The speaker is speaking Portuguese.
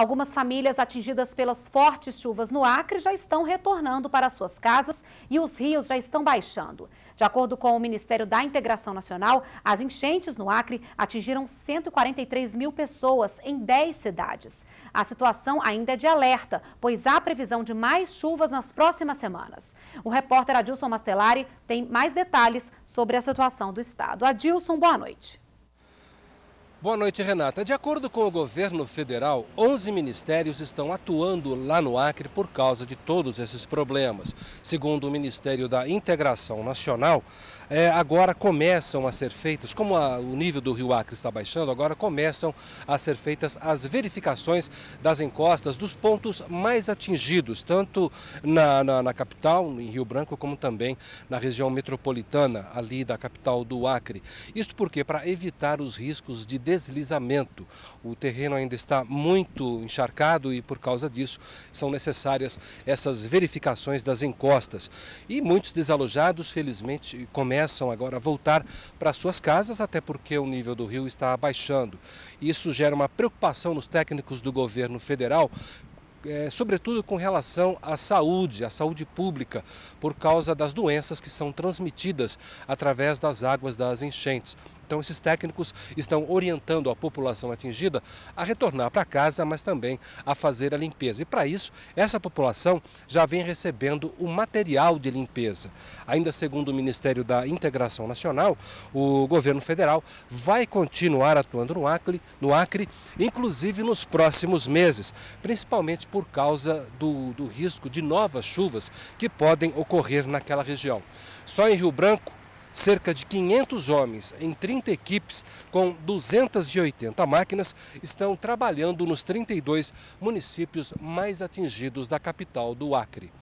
Algumas famílias atingidas pelas fortes chuvas no Acre já estão retornando para suas casas e os rios já estão baixando. De acordo com o Ministério da Integração Nacional, as enchentes no Acre atingiram 143 mil pessoas em 10 cidades. A situação ainda é de alerta, pois há previsão de mais chuvas nas próximas semanas. O repórter Adilson Mastelari tem mais detalhes sobre a situação do estado. Adilson, boa noite. Boa noite, Renata. De acordo com o governo federal, 11 ministérios estão atuando lá no Acre por causa de todos esses problemas. Segundo o Ministério da Integração Nacional, é, agora começam a ser feitas, como a, o nível do rio Acre está baixando, agora começam a ser feitas as verificações das encostas dos pontos mais atingidos, tanto na, na, na capital, em Rio Branco, como também na região metropolitana, ali da capital do Acre. Isso porque para evitar os riscos de deslizamento. O terreno ainda está muito encharcado e, por causa disso, são necessárias essas verificações das encostas. E muitos desalojados, felizmente, começam agora a voltar para suas casas, até porque o nível do rio está abaixando. Isso gera uma preocupação nos técnicos do governo federal, é, sobretudo com relação à saúde, à saúde pública, por causa das doenças que são transmitidas através das águas das enchentes. Então, esses técnicos estão orientando a população atingida a retornar para casa, mas também a fazer a limpeza. E para isso, essa população já vem recebendo o material de limpeza. Ainda segundo o Ministério da Integração Nacional, o governo federal vai continuar atuando no Acre, no Acre inclusive nos próximos meses, principalmente por causa do, do risco de novas chuvas que podem ocorrer naquela região. Só em Rio Branco, Cerca de 500 homens em 30 equipes com 280 máquinas estão trabalhando nos 32 municípios mais atingidos da capital do Acre.